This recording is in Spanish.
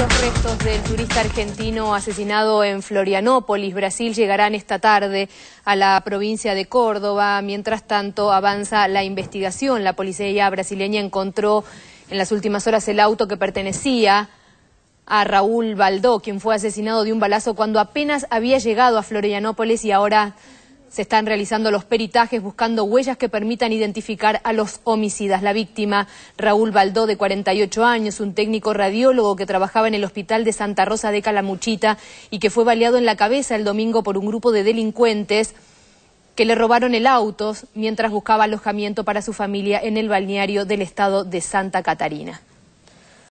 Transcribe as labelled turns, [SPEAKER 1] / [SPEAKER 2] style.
[SPEAKER 1] Los restos del turista argentino asesinado en Florianópolis, Brasil, llegarán esta tarde a la provincia de Córdoba. Mientras tanto, avanza la investigación. La policía brasileña encontró en las últimas horas el auto que pertenecía a Raúl Baldó, quien fue asesinado de un balazo cuando apenas había llegado a Florianópolis y ahora se están realizando los peritajes buscando huellas que permitan identificar a los homicidas. La víctima, Raúl Baldó, de 48 años, un técnico radiólogo que trabajaba en el hospital de Santa Rosa de Calamuchita y que fue baleado en la cabeza el domingo por un grupo de delincuentes que le robaron el auto mientras buscaba alojamiento para su familia en el balneario del estado de Santa Catarina.